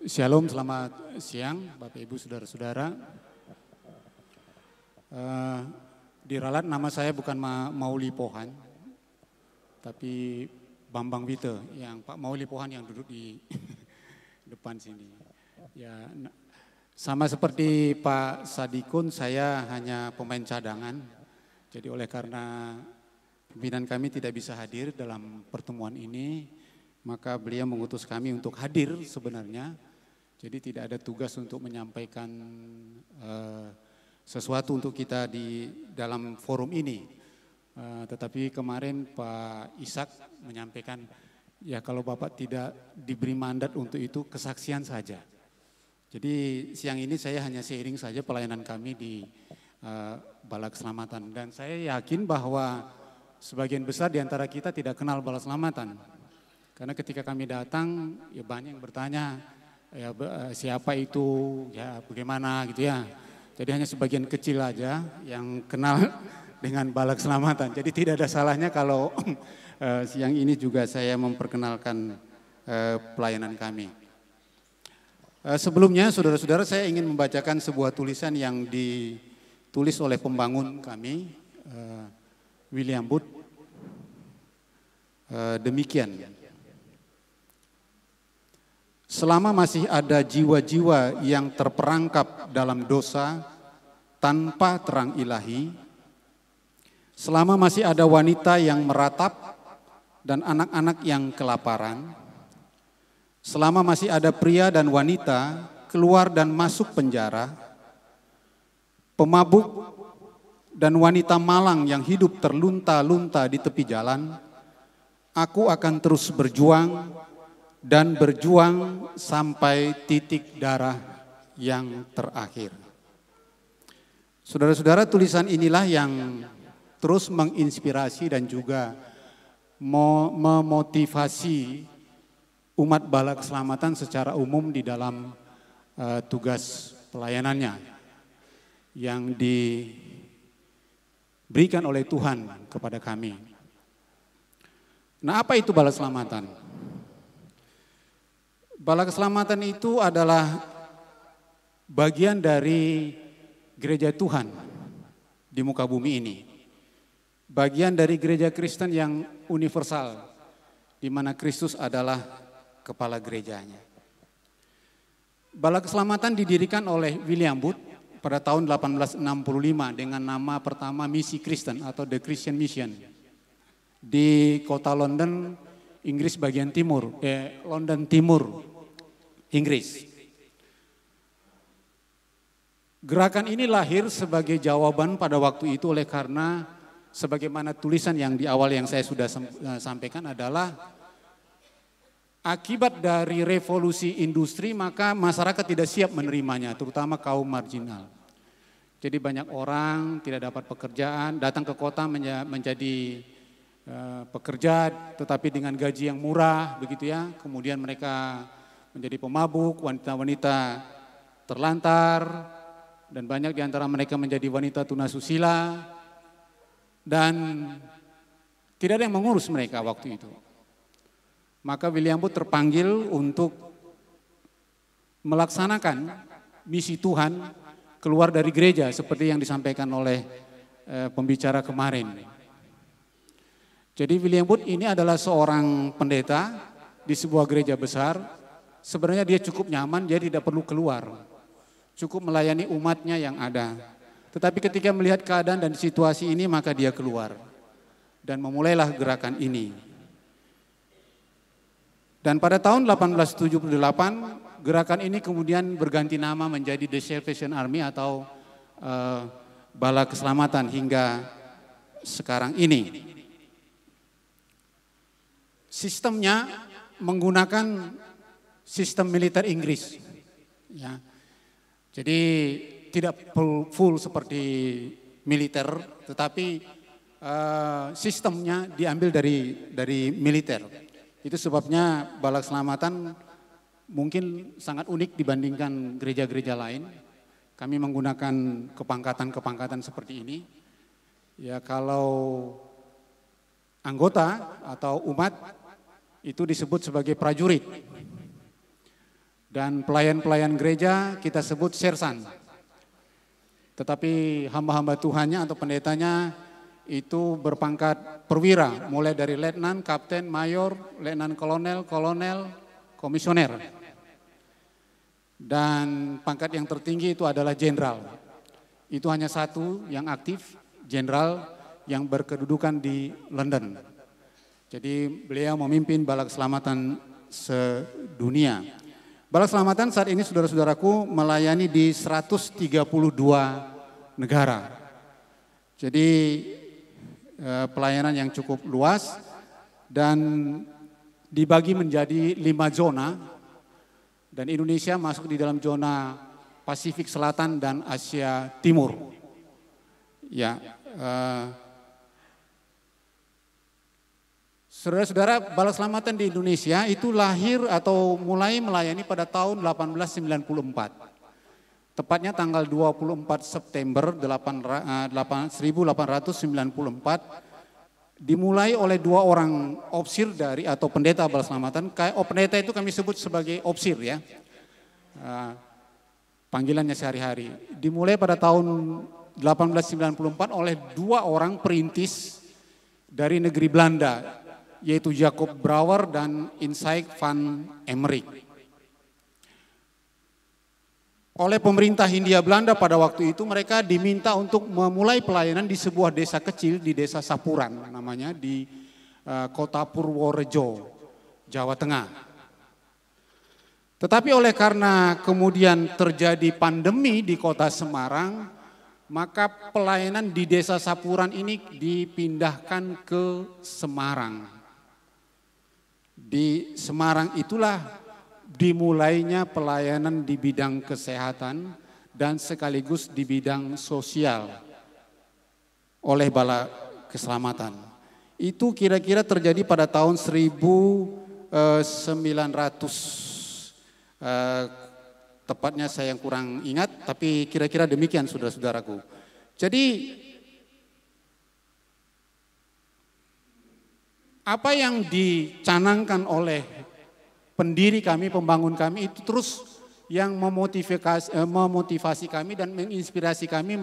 Shalom, selamat siang Bapak Ibu Saudara-saudara. Uh, diralat nama saya bukan Ma Mauli Pohan, tapi Bambang Wite, yang Pak Mauli Pohan yang duduk di depan sini. Ya, sama seperti Pak Sadikun, saya hanya pemain cadangan. Jadi oleh karena pimpinan kami tidak bisa hadir dalam pertemuan ini, maka beliau mengutus kami untuk hadir sebenarnya jadi tidak ada tugas untuk menyampaikan uh, sesuatu untuk kita di dalam forum ini. Uh, tetapi kemarin Pak Ishak menyampaikan, ya kalau Bapak tidak diberi mandat untuk itu, kesaksian saja. Jadi siang ini saya hanya sharing saja pelayanan kami di uh, eh, Bala Keselamatan. Dan saya yakin bahwa sebagian besar di antara kita tidak kenal Bala Keselamatan. Karena ketika kami datang, ya banyak yang bertanya, ya, eh, siapa itu, ya bagaimana gitu ya. Jadi hanya sebagian kecil aja yang kenal dengan balak selamatan. Jadi tidak ada salahnya kalau eh, siang ini juga saya memperkenalkan eh, pelayanan kami. sebelumnya saudara-saudara saya ingin membacakan sebuah tulisan yang ditulis oleh pembangun kami William Booth. Demikian Selama masih ada jiwa-jiwa yang terperangkap dalam dosa tanpa terang ilahi, selama masih ada wanita yang meratap dan anak-anak yang kelaparan, selama masih ada pria dan wanita keluar dan masuk penjara, pemabuk dan wanita malang yang hidup terlunta-lunta di tepi jalan, aku akan terus berjuang dan berjuang sampai titik darah yang terakhir. Saudara-saudara, tulisan inilah yang terus menginspirasi dan juga memotivasi umat bala keselamatan secara umum di dalam uh, tugas pelayanannya yang diberikan oleh Tuhan kepada kami. Nah, apa itu bala keselamatan? Bala keselamatan itu adalah bagian dari gereja Tuhan di muka bumi ini. Bagian dari gereja Kristen yang universal, di mana Kristus adalah kepala gerejanya. Bala keselamatan didirikan oleh William Booth pada tahun 1865 dengan nama pertama Misi Kristen atau The Christian Mission di kota London, Inggris bagian timur, eh, London Timur Inggris. Gerakan ini lahir sebagai jawaban pada waktu itu oleh karena sebagaimana tulisan yang di awal yang saya sudah eh, sampaikan adalah akibat dari revolusi industri maka masyarakat tidak siap menerimanya terutama kaum marginal. Jadi banyak orang tidak dapat pekerjaan, datang ke kota menjadi eh, pekerja tetapi dengan gaji yang murah begitu ya. Kemudian mereka menjadi pemabuk, wanita-wanita terlantar, dan banyak di antara mereka menjadi wanita tunasusila, dan tidak ada yang mengurus mereka waktu itu. Maka William Booth terpanggil untuk melaksanakan misi Tuhan keluar dari gereja seperti yang disampaikan oleh e, pembicara kemarin. Jadi William Booth ini adalah seorang pendeta di sebuah gereja besar Sebenarnya dia cukup nyaman, jadi tidak perlu keluar. Cukup melayani umatnya yang ada. Tetapi ketika melihat keadaan dan situasi ini maka dia keluar. Dan memulailah gerakan ini. Dan pada tahun 1878 gerakan ini kemudian berganti nama menjadi The Salvation Army atau uh, Bala Keselamatan hingga sekarang ini. Sistemnya menggunakan sistem militer Inggris. Ya. Jadi tidak full, full seperti militer, tetapi uh, sistemnya diambil dari dari militer. Itu sebabnya Balak Selamatan mungkin sangat unik dibandingkan gereja-gereja lain. Kami menggunakan kepangkatan-kepangkatan seperti ini. Ya kalau anggota atau umat itu disebut sebagai prajurit. Dan pelayan-pelayan gereja kita sebut sersan. Tetapi hamba-hamba Tuhannya atau pendetanya itu berpangkat perwira, mulai dari letnan, kapten, mayor, letnan kolonel, kolonel, komisioner. Dan pangkat yang tertinggi itu adalah jenderal. Itu hanya satu yang aktif, jenderal yang berkedudukan di London. Jadi beliau memimpin balak keselamatan sedunia. Balas Selamatan saat ini saudara-saudaraku melayani di 132 negara. Jadi eh, pelayanan yang cukup luas dan dibagi menjadi lima zona dan Indonesia masuk di dalam zona Pasifik Selatan dan Asia Timur. Ya, eh, Saudara-saudara, Bala Selamatan di Indonesia itu lahir atau mulai melayani pada tahun 1894. Tepatnya tanggal 24 September 1894 eh, dimulai oleh dua orang opsir dari atau pendeta bala selamatan. Oh, pendeta itu kami sebut sebagai opsir ya. Eh, panggilannya sehari-hari. Dimulai pada tahun 1894 oleh dua orang perintis dari negeri Belanda yaitu Jacob Brouwer dan Insight van Emmerich. Oleh pemerintah Hindia Belanda pada waktu itu mereka diminta untuk memulai pelayanan di sebuah desa kecil di desa Sapuran namanya di eh, kota Purworejo, Jawa Tengah. Tetapi oleh karena kemudian terjadi pandemi di kota Semarang, maka pelayanan di desa Sapuran ini dipindahkan ke Semarang. Di Semarang itulah dimulainya pelayanan di bidang kesehatan dan sekaligus di bidang sosial oleh Bala Keselamatan. Itu kira-kira terjadi pada tahun 1900 eh, eh, tepatnya saya yang kurang ingat tapi kira-kira demikian saudara-saudaraku. Jadi apa yang dicanangkan oleh pendiri kami, pembangun kami itu terus yang memotivasi, eh, memotivasi kami dan menginspirasi kami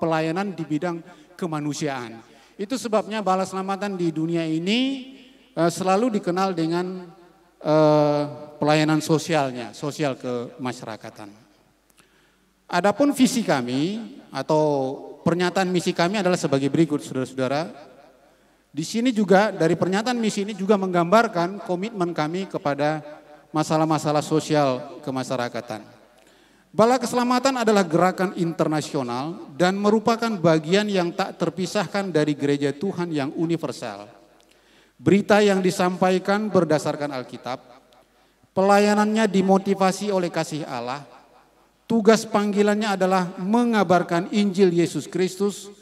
pelayanan di bidang kemanusiaan. Itu sebabnya balas selamatan di dunia ini eh, selalu dikenal dengan eh, pelayanan sosialnya, sosial kemasyarakatan. Adapun visi kami atau pernyataan misi kami adalah sebagai berikut, saudara-saudara. Di sini juga dari pernyataan misi ini juga menggambarkan komitmen kami kepada masalah-masalah sosial kemasyarakatan. Bala Keselamatan adalah gerakan internasional dan merupakan bagian yang tak terpisahkan dari gereja Tuhan yang universal. Berita yang disampaikan berdasarkan Alkitab, pelayanannya dimotivasi oleh kasih Allah, tugas panggilannya adalah mengabarkan Injil Yesus Kristus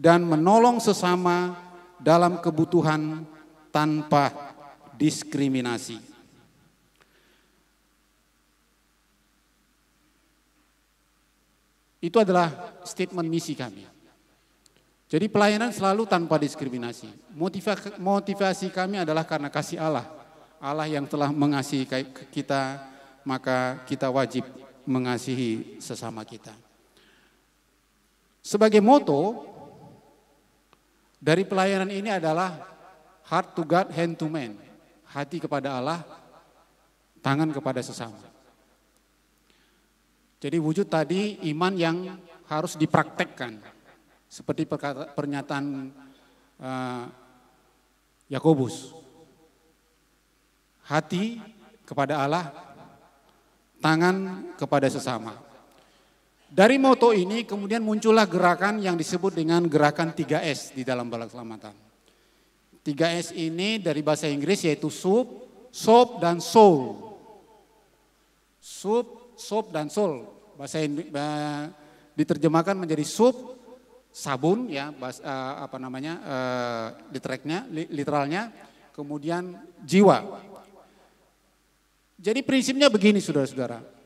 dan menolong sesama dalam kebutuhan tanpa diskriminasi. Itu adalah statement misi kami. Jadi pelayanan selalu tanpa diskriminasi. Motivasi, kami adalah karena kasih Allah. Allah yang telah mengasihi kita, maka kita wajib mengasihi sesama kita. Sebagai moto, dari pelayanan ini adalah heart to God, hand to man. Hati kepada Allah, tangan kepada sesama. Jadi wujud tadi iman yang harus dipraktekkan. Seperti perkata, pernyataan eh, Yakobus. Hati kepada Allah, tangan kepada sesama. Dari moto ini kemudian muncullah gerakan yang disebut dengan gerakan 3S di dalam Balai keselamatan. 3S ini dari bahasa Inggris yaitu soup, soap dan soul. Soup, soap dan soul. Bahasa ini, diterjemahkan menjadi soup, sabun ya bahas, uh, apa namanya uh, di tracknya literalnya, kemudian jiwa. Jadi prinsipnya begini saudara-saudara.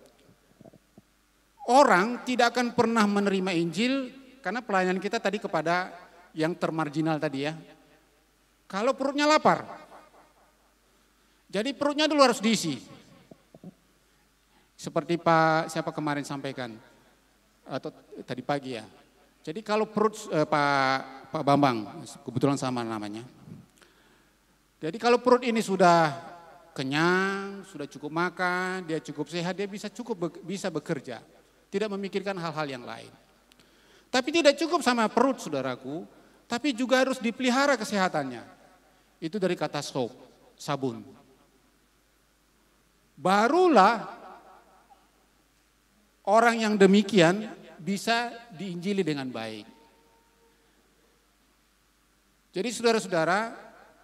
Orang tidak akan pernah menerima Injil karena pelayanan kita tadi kepada yang termarginal tadi ya. Kalau perutnya lapar. Jadi perutnya dulu harus diisi. Seperti Pak siapa kemarin sampaikan atau tadi pagi ya. Jadi kalau perut eh, Pak Pak Bambang kebetulan sama namanya. Jadi kalau perut ini sudah kenyang, sudah cukup makan, dia cukup sehat, dia bisa cukup bisa bekerja. Tidak memikirkan hal-hal yang lain. Tapi tidak cukup sama perut saudaraku, tapi juga harus dipelihara kesehatannya. Itu dari kata soap, sabun. Barulah orang yang demikian bisa diinjili dengan baik. Jadi saudara-saudara,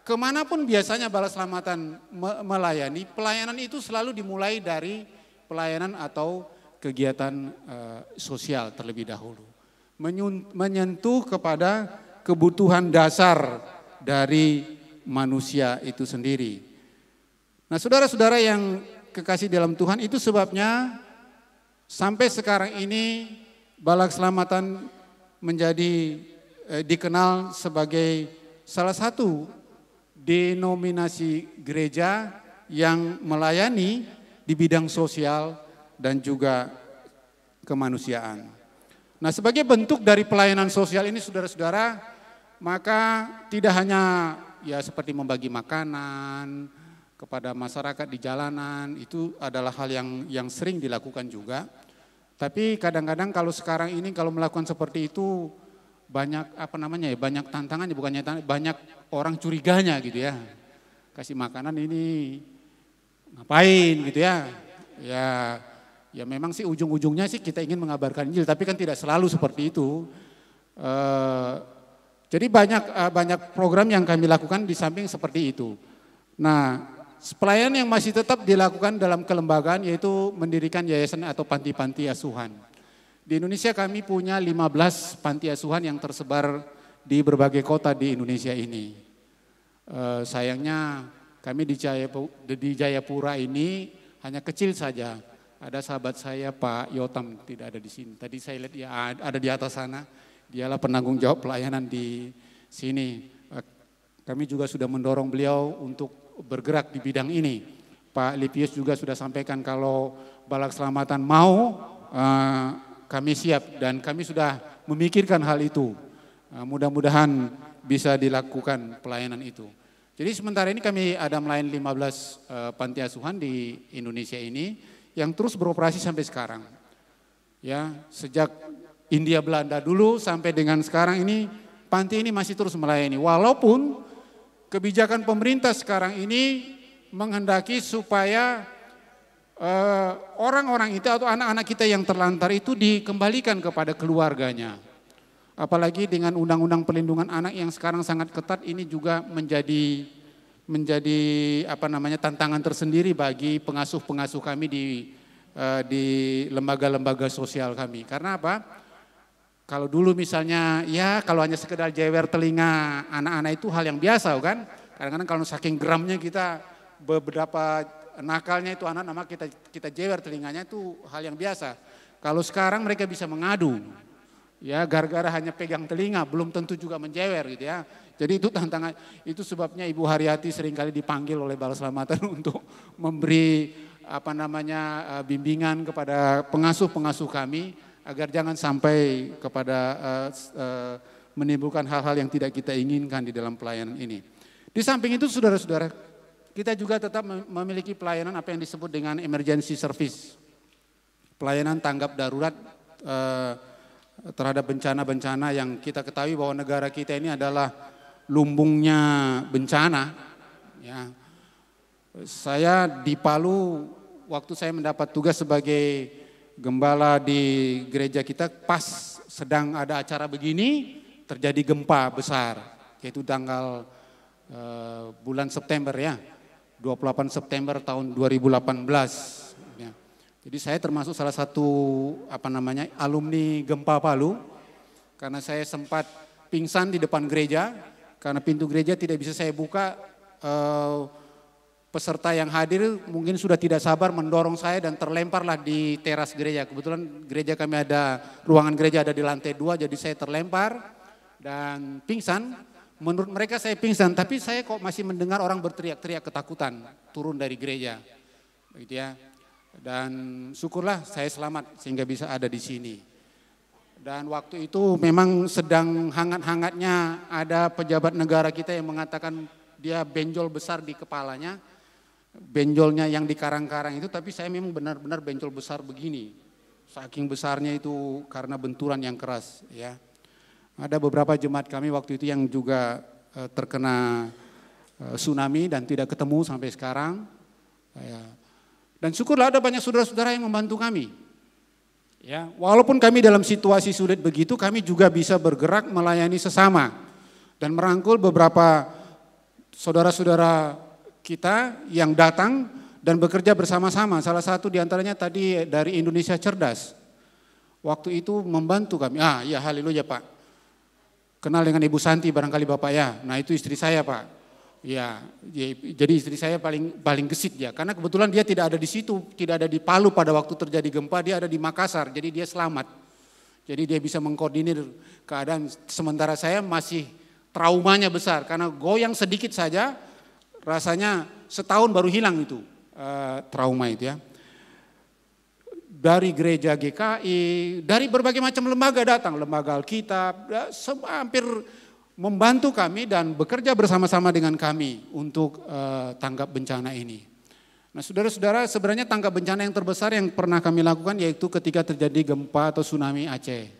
kemanapun biasanya balas selamatan melayani, pelayanan itu selalu dimulai dari pelayanan atau kegiatan uh, sosial terlebih dahulu. Menyentuh kepada kebutuhan dasar dari manusia itu sendiri. Nah saudara-saudara yang kekasih dalam Tuhan itu sebabnya sampai sekarang ini Balak Selamatan menjadi eh, dikenal sebagai salah satu denominasi gereja yang melayani di bidang sosial dan juga kemanusiaan. Nah, sebagai bentuk dari pelayanan sosial ini Saudara-saudara, maka tidak hanya ya seperti membagi makanan kepada masyarakat di jalanan itu adalah hal yang yang sering dilakukan juga. Tapi kadang-kadang kalau sekarang ini kalau melakukan seperti itu banyak apa namanya ya banyak tantangannya bukannya banyak orang curiganya gitu ya kasih makanan ini ngapain gitu ya ya Ya memang sih ujung-ujungnya sih kita ingin mengabarkan Injil, tapi kan tidak selalu seperti itu. Uh, jadi banyak uh, banyak program yang kami lakukan di samping seperti itu. Nah, pelayanan yang masih tetap dilakukan dalam kelembagaan yaitu mendirikan yayasan atau panti-panti asuhan. Di Indonesia kami punya 15 panti asuhan yang tersebar di berbagai kota di Indonesia ini. Uh, sayangnya kami di di Jayapura ini hanya kecil saja ada sahabat saya Pak Yotam tidak ada di sini. Tadi saya lihat dia ada di atas sana. Dialah penanggung jawab pelayanan di sini. Eh, kami juga sudah mendorong beliau untuk bergerak di bidang ini. Pak Lipius juga sudah sampaikan kalau balak selamatan mau eh, kami siap dan kami sudah memikirkan hal itu. Eh, mudah-mudahan bisa dilakukan pelayanan itu. Jadi sementara ini kami ada melayan 15 belas panti asuhan di Indonesia ini yang terus beroperasi sampai sekarang. Ya, sejak India Belanda dulu sampai dengan sekarang ini panti ini masih terus melayani walaupun kebijakan pemerintah sekarang ini menghendaki supaya eh, orang-orang uh, itu atau anak-anak kita yang terlantar itu dikembalikan kepada keluarganya. Apalagi dengan undang-undang perlindungan anak yang sekarang sangat ketat ini juga menjadi menjadi apa namanya tantangan tersendiri bagi pengasuh-pengasuh kami di eh, di lembaga-lembaga sosial kami. Karena apa? Kalau dulu misalnya ya kalau hanya sekedar jewer telinga anak-anak itu hal yang biasa kan. Kadang-kadang kalau saking geramnya kita beberapa nakalnya itu anak-anak kita kita jewer telinganya itu hal yang biasa. Kalau sekarang mereka bisa mengadu ya gara-gara hanya pegang telinga belum tentu juga menjewer gitu ya. Jadi itu tantangan itu sebabnya Ibu Haryati seringkali dipanggil oleh Bala Selamatan untuk memberi apa namanya eh, bimbingan kepada pengasuh-pengasuh kami agar jangan sampai kepada uh, uh, menimbulkan hal-hal yang tidak kita inginkan di dalam pelayanan ini. Di samping itu saudara-saudara, kita juga tetap memiliki pelayanan apa yang disebut dengan emergency service. Pelayanan tanggap darurat uh, terhadap bencana-bencana yang kita ketahui bahwa negara kita ini adalah lumbungnya bencana. Ya. Saya di Palu waktu saya mendapat tugas sebagai gembala di gereja kita pas sedang ada acara begini terjadi gempa besar yaitu tanggal uh, bulan September ya 28 September tahun 2018 jadi saya termasuk salah satu apa namanya alumni Gempa Palu karena saya sempat pingsan di depan gereja karena pintu gereja tidak bisa saya buka eh, peserta yang hadir mungkin sudah tidak sabar mendorong saya dan terlemparlah di teras gereja. Kebetulan gereja kami ada ruangan gereja ada di lantai dua jadi saya terlempar dan pingsan. Menurut mereka saya pingsan tapi saya kok masih mendengar orang berteriak-teriak ketakutan turun dari gereja. Begitu ya. Dan syukurlah saya selamat sehingga bisa ada di sini. Dan waktu itu memang sedang hangat-hangatnya ada pejabat negara kita yang mengatakan dia benjol besar di kepalanya. Benjolnya yang di karang-karang itu tapi saya memang benar-benar benjol besar begini. Saking besarnya itu karena benturan yang keras ya. Ada beberapa jemaat kami waktu itu yang juga eh, terkena eh, tsunami dan tidak ketemu sampai sekarang. Ya. Dan syukurlah ada banyak saudara-saudara yang membantu kami. Ya, walaupun kami dalam situasi sulit begitu, kami juga bisa bergerak melayani sesama dan merangkul beberapa saudara-saudara kita yang datang dan bekerja bersama-sama. Salah satu diantaranya tadi dari Indonesia Cerdas. Waktu itu membantu kami. Ah, ya haleluya Pak. Kenal dengan Ibu Santi barangkali Bapak ya. Nah, itu istri saya Pak. Ya, ya, jadi istri saya paling paling gesit ya, karena kebetulan dia tidak ada di situ, tidak ada di Palu pada waktu terjadi gempa, dia ada di Makassar, jadi dia selamat. Jadi dia bisa mengkoordinir keadaan. Sementara saya masih traumanya besar, karena goyang sedikit saja, rasanya setahun baru hilang itu uh, trauma itu ya. Dari gereja GKI, dari berbagai macam lembaga datang, lembaga Alkitab, hampir membantu kami dan bekerja bersama-sama dengan kami untuk uh, tanggap bencana ini. Nah, saudara-saudara, sebenarnya tanggap bencana yang terbesar yang pernah kami lakukan yaitu ketika terjadi gempa atau tsunami Aceh.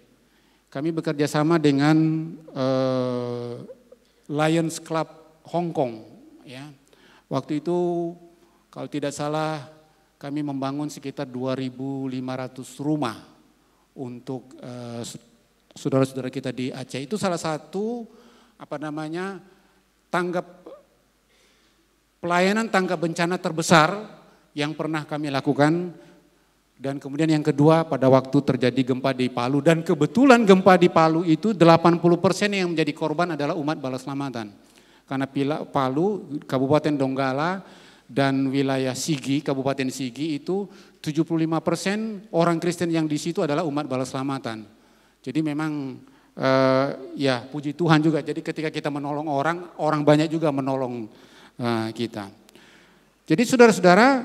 Kami bekerja sama dengan uh, Lions Club Hong Kong. Ya, waktu itu kalau tidak salah kami membangun sekitar 2.500 rumah untuk uh, saudara-saudara kita di Aceh. Itu salah satu apa namanya tanggap pelayanan tanggap bencana terbesar yang pernah kami lakukan dan kemudian yang kedua pada waktu terjadi gempa di Palu dan kebetulan gempa di Palu itu 80% yang menjadi korban adalah umat Bala Selamatan. Karena Pila, Palu, Kabupaten Donggala dan wilayah Sigi, Kabupaten Sigi itu 75% orang Kristen yang di situ adalah umat Bala Selamatan. Jadi memang uh, ya puji Tuhan juga. Jadi ketika kita menolong orang, orang banyak juga menolong uh, kita. Jadi saudara-saudara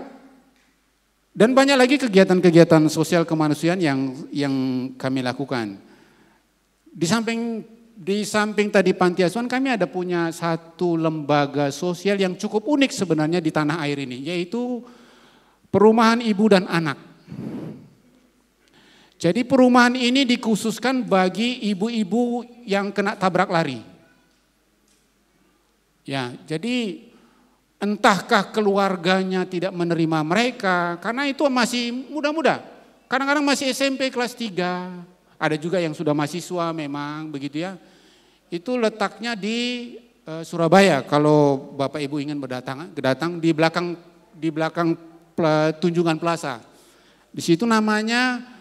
dan banyak lagi kegiatan-kegiatan sosial kemanusiaan yang yang kami lakukan. Di samping di samping tadi panti asuhan kami ada punya satu lembaga sosial yang cukup unik sebenarnya di tanah air ini yaitu perumahan ibu dan anak. Jadi perumahan ini dikhususkan bagi ibu-ibu yang kena tabrak lari. Ya, jadi entahkah keluarganya tidak menerima mereka karena itu masih muda-muda. Kadang-kadang masih SMP kelas 3. Ada juga yang sudah mahasiswa memang begitu ya. Itu letaknya di eh, Surabaya kalau Bapak Ibu ingin berdatang datang di belakang di belakang tunjungan plaza. Di situ namanya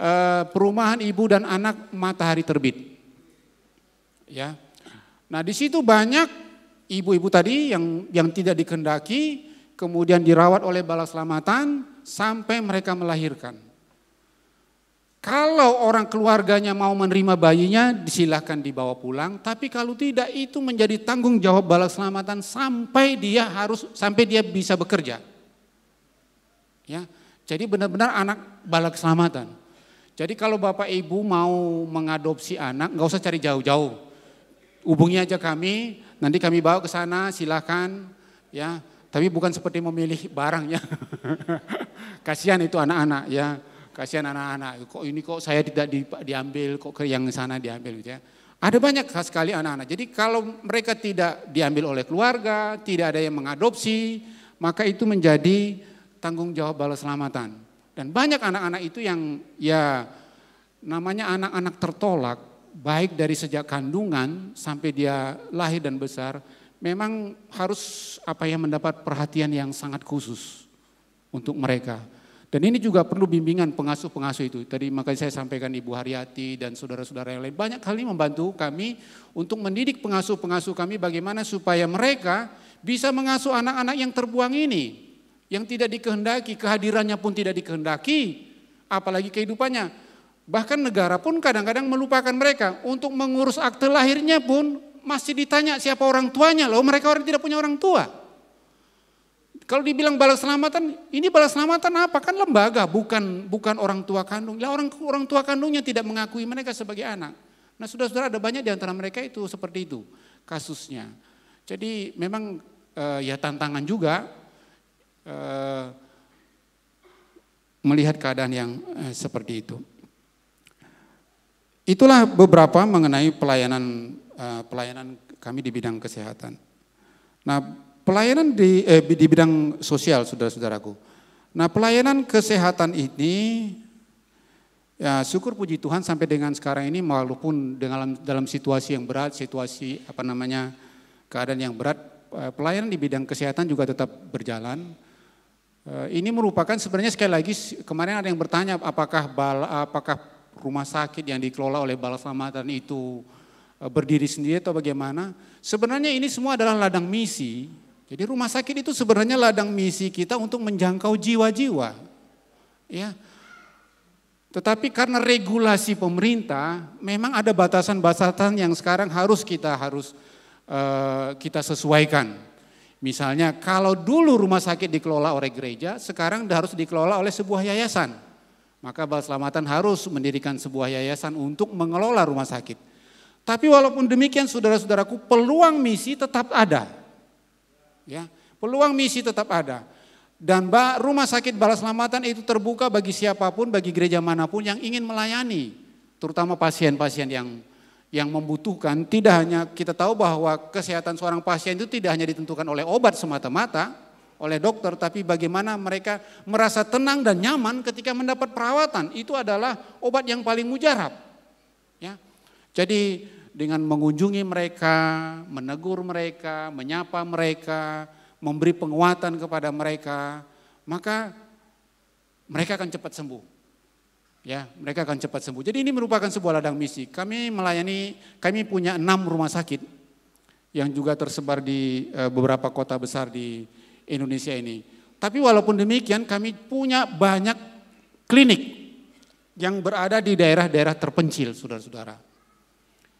Eh, perumahan ibu dan anak matahari terbit. Ya. Nah, di situ banyak ibu-ibu tadi yang yang tidak dikendaki kemudian dirawat oleh balas selamatan sampai mereka melahirkan. Kalau orang keluarganya mau menerima bayinya, disilahkan dibawa pulang. Tapi kalau tidak, itu menjadi tanggung jawab balas selamatan sampai dia harus sampai dia bisa bekerja. Ya, jadi benar-benar anak balas selamatan. Jadi kalau Bapak Ibu mau mengadopsi anak, nggak usah cari jauh-jauh. Hubungi aja kami, nanti kami bawa ke sana, silahkan. Ya, tapi bukan seperti memilih barangnya. Kasihan itu anak-anak ya. Kasihan anak-anak, kok ini kok saya tidak di, diambil, kok ke yang sana diambil gitu ya. Ada banyak sekali anak-anak. Jadi kalau mereka tidak diambil oleh keluarga, tidak ada yang mengadopsi, maka itu menjadi tanggung jawab balas selamatan. Dan banyak anak-anak itu yang ya namanya anak-anak tertolak, baik dari sejak kandungan sampai dia lahir dan besar, memang harus apa yang mendapat perhatian yang sangat khusus untuk mereka. Dan ini juga perlu bimbingan pengasuh-pengasuh itu. Tadi makanya saya sampaikan Ibu Haryati dan saudara-saudara yang lain banyak kali membantu kami untuk mendidik pengasuh-pengasuh kami bagaimana supaya mereka bisa mengasuh anak-anak yang terbuang ini yang tidak dikehendaki, kehadirannya pun tidak dikehendaki, apalagi kehidupannya. Bahkan negara pun kadang-kadang melupakan mereka. Untuk mengurus akte lahirnya pun masih ditanya siapa orang tuanya. Loh mereka orang tidak punya orang tua. Kalau dibilang balas selamatan, ini balas selamatan apa? Kan lembaga, bukan bukan orang tua kandung. ya orang orang tua kandungnya tidak mengakui mereka sebagai anak. Nah, saudara-saudara ada banyak di antara mereka itu seperti itu kasusnya. Jadi memang e, ya tantangan juga Eh, melihat keadaan yang eh, seperti itu. Itulah beberapa mengenai pelayanan eh, pelayanan kami di bidang kesehatan. Nah, pelayanan di eh, di bidang sosial saudara-saudaraku. Nah, pelayanan kesehatan ini ya syukur puji Tuhan sampai dengan sekarang ini walaupun dalam dalam situasi yang berat, situasi apa namanya keadaan yang berat, pelayanan di bidang kesehatan juga tetap berjalan Eh, ini merupakan sebenarnya sekali lagi kemarin ada yang bertanya apakah bala, apakah rumah sakit yang dikelola oleh Balaslamatan itu eh, berdiri sendiri atau bagaimana. Sebenarnya ini semua adalah ladang misi. Jadi rumah sakit itu sebenarnya ladang misi kita untuk menjangkau jiwa-jiwa. Ya. Tetapi karena regulasi pemerintah memang ada batasan-batasan yang sekarang harus kita harus uh, kita sesuaikan. Misalnya kalau dulu rumah sakit dikelola oleh gereja, sekarang harus dikelola oleh sebuah yayasan. Maka Bal Selamatan harus mendirikan sebuah yayasan untuk mengelola rumah sakit. Tapi walaupun demikian saudara-saudaraku, peluang misi tetap ada. Ya, peluang misi tetap ada. Dan rumah sakit balas selamatan itu terbuka bagi siapapun, bagi gereja manapun yang ingin melayani. Terutama pasien-pasien yang yang membutuhkan. Tidak hanya kita tahu bahwa kesehatan seorang pasien itu tidak hanya ditentukan oleh obat semata-mata, oleh dokter, tapi bagaimana mereka merasa tenang dan nyaman ketika mendapat perawatan. Itu adalah obat yang paling mujarab. Ya. Jadi dengan mengunjungi mereka, menegur mereka, menyapa mereka, memberi penguatan kepada mereka, maka mereka akan cepat sembuh. Ya, mereka akan cepat sembuh. Jadi ini merupakan sebuah ladang misi. Kami melayani, kami punya enam rumah sakit yang juga tersebar di eh, beberapa kota besar di Indonesia ini. Tapi walaupun demikian kami punya banyak klinik yang berada di daerah-daerah terpencil, saudara-saudara.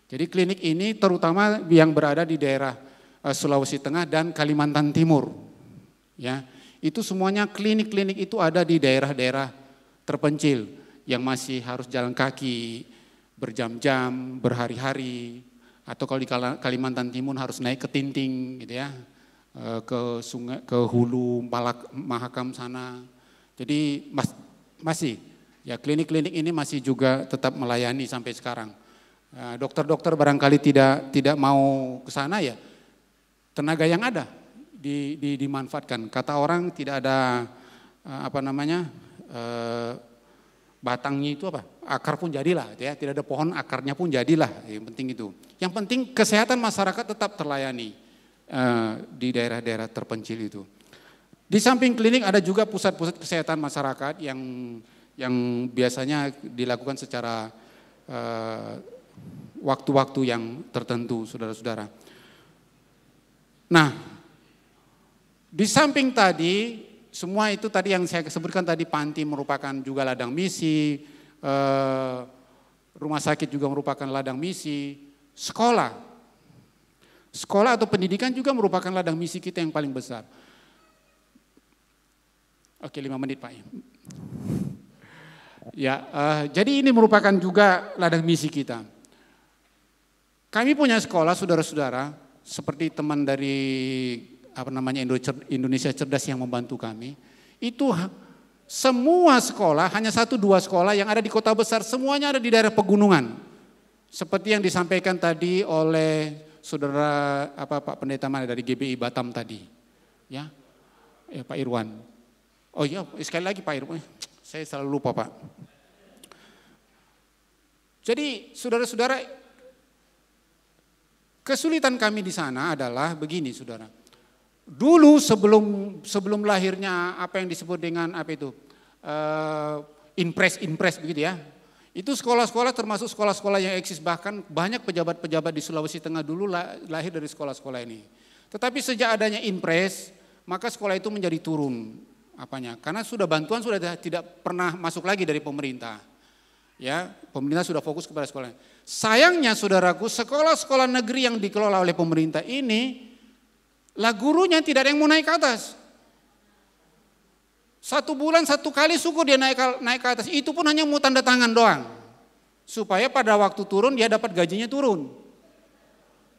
Jadi klinik ini terutama yang berada di daerah eh, Sulawesi Tengah dan Kalimantan Timur. Ya, itu semuanya klinik-klinik itu ada di daerah-daerah terpencil yang masih harus jalan kaki berjam-jam, berhari-hari, atau kalau di Kalimantan Timur harus naik ke Tinting gitu ya, eh, ke sungai ke hulu Palak, Mahakam sana. Jadi mas, masih ya klinik-klinik ini masih juga tetap melayani sampai sekarang. Eh, dokter-dokter barangkali tidak tidak mau ke sana ya tenaga yang ada di, di, dimanfaatkan. Kata orang tidak ada eh, apa namanya batangnya itu apa? Akar pun jadilah, gitu ya. Tidak ada pohon, akarnya pun jadilah. Yang penting itu. Yang penting kesehatan masyarakat tetap terlayani uh, di daerah-daerah terpencil itu. Di samping klinik ada juga pusat-pusat kesehatan masyarakat yang yang biasanya dilakukan secara eh, waktu-waktu uh, waktu -waktu yang tertentu, saudara-saudara. Nah, di samping tadi semua itu tadi yang saya sebutkan tadi panti merupakan juga ladang misi, eh, rumah sakit juga merupakan ladang misi, sekolah. Sekolah atau pendidikan juga merupakan ladang misi kita yang paling besar. Oke, lima menit Pak. Ya, uh, jadi ini merupakan juga ladang misi kita. Kami punya sekolah, saudara-saudara, seperti teman dari apa namanya Indonesia Cerdas yang membantu kami, itu semua sekolah hanya satu dua sekolah yang ada di kota besar semuanya ada di daerah pegunungan. Seperti yang disampaikan tadi oleh saudara apa Pak Pendeta mana dari GBI Batam tadi. Ya. Ya Pak Irwan. Oh iya, sekali lagi Pak Irwan. Saya selalu lupa, Pak. Jadi saudara-saudara kesulitan kami di sana adalah begini, saudara dulu sebelum sebelum lahirnya apa yang disebut dengan apa itu uh, impres impres begitu ya itu sekolah-sekolah termasuk sekolah-sekolah yang eksis bahkan banyak pejabat-pejabat di Sulawesi Tengah dulu lahir dari sekolah-sekolah ini. Tetapi sejak adanya impres, maka sekolah itu menjadi turun apanya? Karena sudah bantuan sudah tidak pernah masuk lagi dari pemerintah. Ya, pemerintah sudah fokus kepada sekolah. Sayangnya saudaraku, sekolah-sekolah negeri yang dikelola oleh pemerintah ini lah gurunya tidak ada yang mau naik ke atas. Satu bulan satu kali syukur dia naik naik ke atas. Itu pun hanya mau tanda tangan doang. Supaya pada waktu turun dia dapat gajinya turun.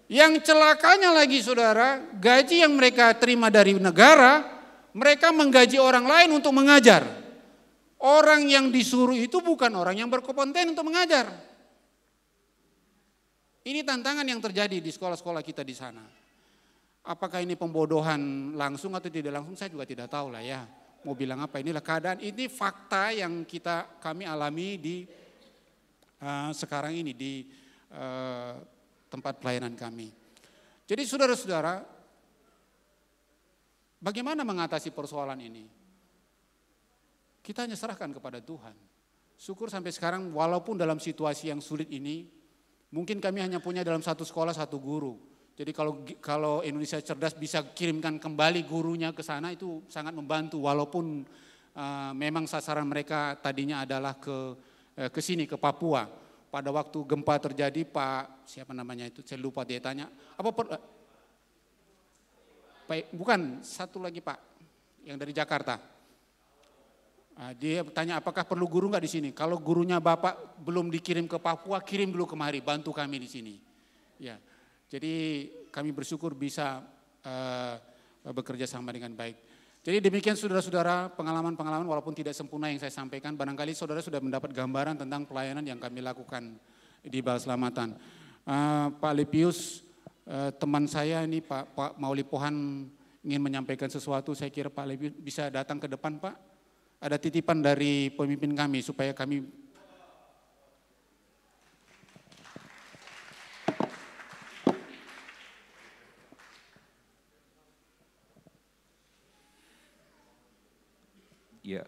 Yang celakanya lagi saudara, gaji yang mereka terima dari negara, mereka menggaji orang lain untuk mengajar. Orang yang disuruh itu bukan orang yang berkompeten untuk mengajar. Ini tantangan yang terjadi di sekolah-sekolah kita di sana. Apakah ini pembodohan langsung atau tidak langsung saya juga tidak tahu lah ya. Mau bilang apa inilah keadaan ini fakta yang kita kami alami di uh, sekarang ini di uh, tempat pelayanan kami. Jadi saudara-saudara, bagaimana mengatasi persoalan ini? Kita hanya serahkan kepada Tuhan. Syukur sampai sekarang walaupun dalam situasi yang sulit ini, mungkin kami hanya punya dalam satu sekolah satu guru jadi kalau kalau Indonesia cerdas bisa kirimkan kembali gurunya ke sana itu sangat membantu walaupun uh, memang sasaran mereka tadinya adalah ke uh, ke sini ke Papua. Pada waktu gempa terjadi Pak siapa namanya itu saya lupa dia tanya apa per, eh, Pak bukan satu lagi Pak yang dari Jakarta. Uh, dia tanya apakah perlu guru nggak di sini? Kalau gurunya Bapak belum dikirim ke Papua kirim dulu kemari bantu kami di sini. Ya. Yeah. Jadi kami bersyukur bisa uh, bekerja sama dengan baik. Jadi demikian saudara-saudara pengalaman-pengalaman walaupun tidak sempurna yang saya sampaikan. Barangkali saudara sudah mendapat gambaran tentang pelayanan yang kami lakukan di Bal Selamatan. Uh, Pak Lipius, uh, teman saya ini Pak, Pak Mauli Pohan ingin menyampaikan sesuatu. Saya kira Pak Lipius bisa datang ke depan Pak. Ada titipan dari pemimpin kami supaya kami Ya.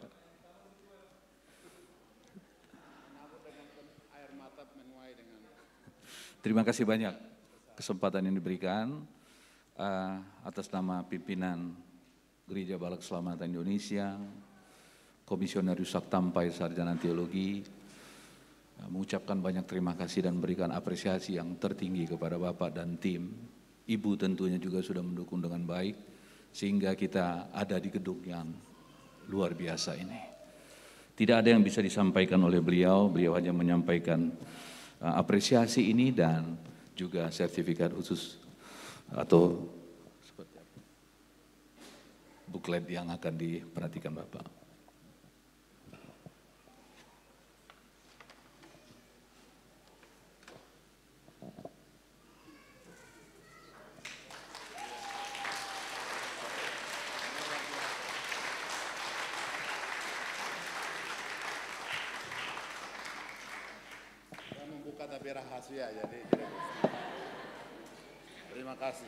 Terima kasih banyak kesempatan yang diberikan uh, atas nama pimpinan Gereja Balak Selamatan Indonesia, Komisioner Yusak Tampai Sarjana Teologi, uh, mengucapkan banyak terima kasih dan berikan apresiasi yang tertinggi kepada Bapak dan tim. Ibu tentunya juga sudah mendukung dengan baik, sehingga kita ada di gedung yang luar biasa ini. Tidak ada yang bisa disampaikan oleh beliau, beliau hanya menyampaikan uh, apresiasi ini dan juga sertifikat khusus atau buklet yang akan diperhatikan Bapak. kasih ya jadi. Iya, jadi. Terima kasih.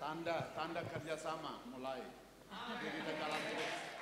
Tanda tanda kerjasama mulai. Jadi kita jalan terus.